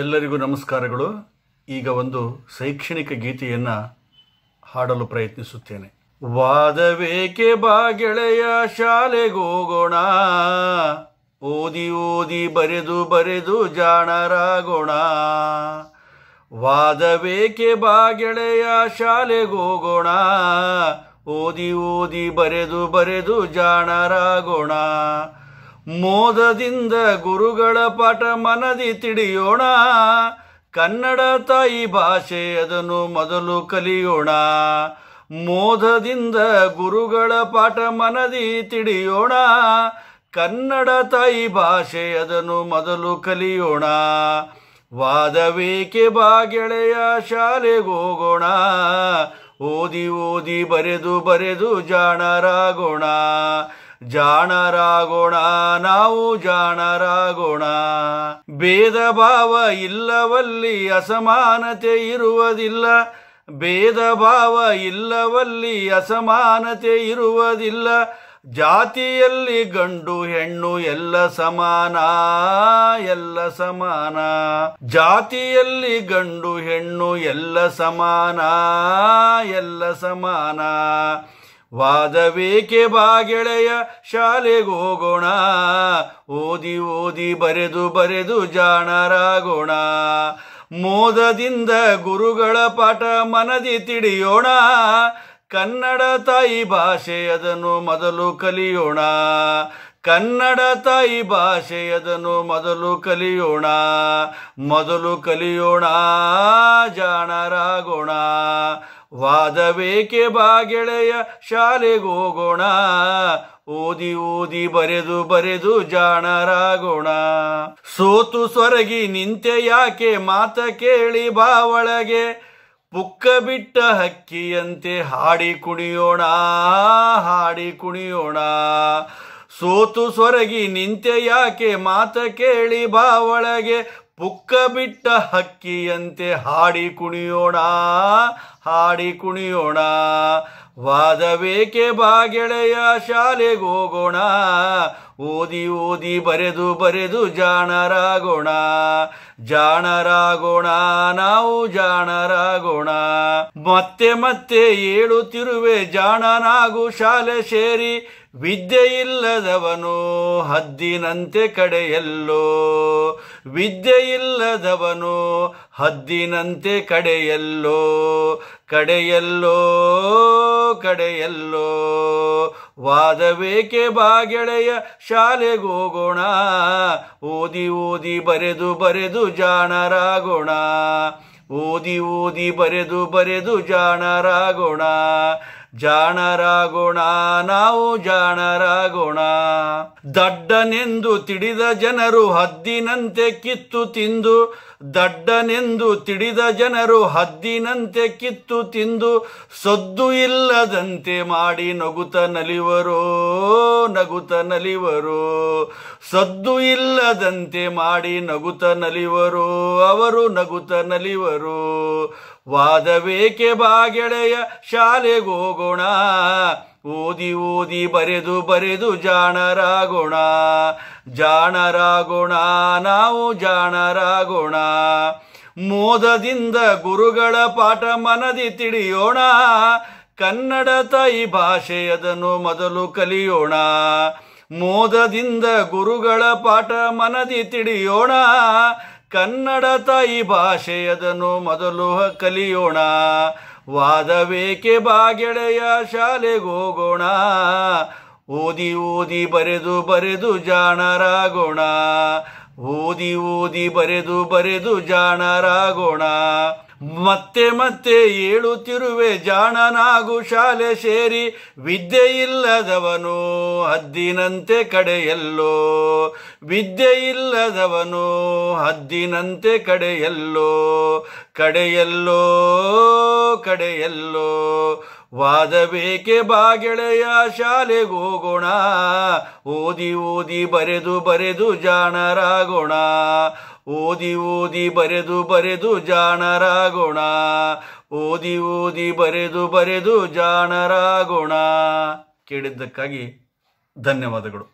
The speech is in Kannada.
ಎಲ್ಲರಿಗೂ ನಮಸ್ಕಾರಗಳು ಈಗ ಒಂದು ಶೈಕ್ಷಣಿಕ ಗೀತೆಯನ್ನು ಹಾಡಲು ಪ್ರಯತ್ನಿಸುತ್ತೇನೆ ವಾದವೇಕೆ ಬಾಗೆಳೆಯ ಶಾಲೆಗೋಗೋಣ ಓದಿ ಓದಿ ಬರೆದು ಬರೆದು ಜಾಣರಾಗೋಣ ವಾದವೇಕೆ ಬಾಗೆಳೆಯ ಶಾಲೆಗೋಗೋಣ ಓದಿ ಓದಿ ಬರೆದು ಬರೆದು ಜಾಣರಾಗೋಣ ಮೋದದಿಂದ ಗುರುಗಳ ಪಾಠ ಮನದಿ ತಿಳಿಯೋಣ ಕನ್ನಡ ತಾಯಿ ಭಾಷೆ ಅದನ್ನು ಮೊದಲು ಕಲಿಯೋಣ ಮೋದದಿಂದ ಗುರುಗಳ ಪಾಠ ಮನದಿ ತಿಳಿಯೋಣ ಕನ್ನಡ ತಾಯಿ ಭಾಷೆ ಅದನ್ನು ಮೊದಲು ಕಲಿಯೋಣ ವಾದವೇಕೆ ಬಾಗೆಳೆಯ ಶಾಲೆಗೋಗೋಣ ಓದಿ ಓದಿ ಬರೆದು ಬರೆದು ಜಾಣರಾಗೋಣ ಜಾಣರಾಗೋಣ ನಾವು ಜಾಣರಾಗೋಣ ಭೇದ ಭಾವ ಇಲ್ಲವಲ್ಲಿ ಅಸಮಾನತೆ ಇರುವುದಿಲ್ಲ ಭೇದ ಭಾವ ಇಲ್ಲವಲ್ಲಿ ಅಸಮಾನತೆ ಇರುವುದಿಲ್ಲ ಜಾತಿಯಲ್ಲಿ ಗಂಡು ಹೆಣ್ಣು ಎಲ್ಲ ಸಮಾನ ಎಲ್ಲ ಸಮಾನ ಜಾತಿಯಲ್ಲಿ ಗಂಡು ಹೆಣ್ಣು ಎಲ್ಲ ಸಮಾನ ಎಲ್ಲ ಸಮಾನ ವಾದವೇಕೆ ಬಾಗೆಳೆಯ ಹೋಗೋಣ ಓದಿ ಓದಿ ಬರೆದು ಬರೆದು ಜಾಣರಾಗೋಣ ಮೋದದಿಂದ ಗುರುಗಳ ಪಾಠ ಮನದಿ ತಿಳಿಯೋಣ ಕನ್ನಡ ತಾಯಿ ಭಾಷೆ ಅದನ್ನು ಮೊದಲು ಕಲಿಯೋಣ ಕನ್ನಡ ತಾಯಿ ಭಾಷೆ ಅದನ್ನು ಮೊದಲು ಕಲಿಯೋಣ ಮೊದಲು ಕಲಿಯೋಣ ಜಾಣರಾಗೋಣ ವಾದವೇಕೆ ಬಾಗೆಳೆಯ ಶಾಲೆಗೋಗೋಣ ಓದಿ ಓದಿ ಬರೆದು ಬರೆದು ಜಾಣರಾಗೋಣ ಸೋತು ಸೊರಗಿ ನಿಂತೆ ಯಾಕೆ ಮಾತ ಕೇಳಿ ಬಾವಳಗೆ ಪುಕ್ಕ ಬಿಟ್ಟ ಹಕ್ಕಿಯಂತೆ ಹಾಡಿ ಕುಣಿಯೋಣ ಹಾಡಿ ಕುಣಿಯೋಣ ಸೋತು ಸೊರಗಿ ನಿಂತೆ ಯಾಕೆ ಮಾತ ಕೇಳಿ ಬಾವಳಗೆ ಪುಕ್ಕ ಬಿಟ್ಟ ಹಕ್ಕಿಯಂತೆ ಹಾಡಿ ಕುಣಿಯೋಣ ಹಾಡಿ ಕುಣಿಯೋಣ ವಾದವೇಕೆ ಬಾಗೆಳೆಯ ಶಾಲೆಗೋಗೋಣ ಓದಿ ಓದಿ ಬರೆದು ಬರೆದು ಜಾಣರಾಗೋಣ ಜಾಣರಾಗೋಣ ನಾವು ಜಾಣರಾಗೋಣ ಮತ್ತೆ ಮತ್ತೆ ಹೇಳುತ್ತಿರುವೆ ಜಾಣನಾಗು ಶಾಲೆ ಸೇರಿ ವಿದ್ಯೆ ಇಲ್ಲದವನು ಹದ್ದಿನಂತೆ ಕಡೆಯಲ್ಲೋ ಇಲ್ಲದವನು ಹದ್ದಿನಂತೆ ಕಡೆಯಲ್ಲೋ ಕಡೆಯಲ್ಲೋ ಕಡೆಯಲ್ಲೋ ವಾದವೇಕೆ ಬಾಗೆಳೆಯ ಶಾಲೆಗೋಗೋಣ ಓದಿ ಓದಿ ಬರೆದು ಬರೆದು ಜಾಣರಾಗೋಣ ಓದಿ ಓದಿ ಬರೆದು ಬರೆದು ಜಾಣರಾಗೋಣ ಜಾಣರಾಗೋಣ ನಾವು ಜಾಣರಾಗೋಣ ದಡ್ಡನೆಂದು ತಿಳಿದ ಜನರು ಹದ್ದಿನಂತೆ ಕಿತ್ತು ತಿಂದು ದಡ್ಡನೆಂದು ತಿಳಿದ ಜನರು ಹದ್ದಿನಂತೆ ಕಿತ್ತು ತಿಂದು ಸದ್ದು ಇಲ್ಲದಂತೆ ಮಾಡಿ ನಗುತ ನಲಿವರು ನಗುತ ನಲಿವರು ಸದ್ದು ಇಲ್ಲದಂತೆ ಮಾಡಿ ನಗುತ ನಲಿವರು ಅವರು ನಗುತ ನಲಿವರು ವಾದವೇಕೆ ಬಾಗೆಳೆಯ ಶಾಲೆಗೋಗೋಣ ಓದಿ ಓದಿ ಬರೆದು ಬರೆದು ಜಾಣರಾಗೋಣ ಜಾಣರಾಗೋಣ ನಾವು ಜಾಣರಾಗೋಣ ಮೋದದಿಂದ ಗುರುಗಳ ಪಾಠ ಮನದಿ ತಿಳಿಯೋಣ ಕನ್ನಡ ತಾಯಿ ಭಾಷೆಯದನ್ನು ಮೊದಲು ಕಲಿಯೋಣ ಮೋದದಿಂದ ಗುರುಗಳ ಪಾಠ ಮನದಿ ತಿಳಿಯೋಣ ಕನ್ನಡ ತಾಯಿ ಭಾಷೆಯದನು ಮೊದಲು ಕಲಿಯೋಣ ವಾದವೇಕೆ ಬಾಗೆಳೆಯ ಶಾಲೆಗೋಗೋಣ ಓದಿ ಓದಿ ಬರೆದು ಬರೆದು ಜಾಣರಾಗೋಣ ಓದಿ ಓದಿ ಬರೆದು ಬರೆದು ಜಾಣರಾಗೋಣ ಮತ್ತೆ ಮತ್ತೆ ಏಳುತ್ತಿರುವೆ ಜಾಣನಾಗು ಶಾಲೆ ಸೇರಿ ವಿದ್ಯೆ ಇಲ್ಲದವನು ಹದ್ದಿನಂತೆ ಕಡೆಯಲ್ಲೋ ವಿದ್ಯೆ ಇಲ್ಲದವನು ಹದ್ದಿನಂತೆ ಕಡೆಯಲ್ಲೋ ಕಡೆಯಲ್ಲೋ ಕಡೆಯಲ್ಲೋ ವಾದಬೇಕೆ ಬಾಗೆಳೆಯ ಶಾಲೆಗೋಗೋಣ ಓದಿ ಓದಿ ಬರೆದು ಬರೆದು ಜಾಣರಾಗೋಣ ಓದಿ ಓದಿ ಬರೆದು ಬರೆದು ಜಾಣರಾಗೋಣ ಓದಿ ಓದಿ ಬರೆದು ಬರೆದು ಜಾಣರಾಗೋಣ ಕೇಳಿದ್ದಕ್ಕಾಗಿ ಧನ್ಯವಾದಗಳು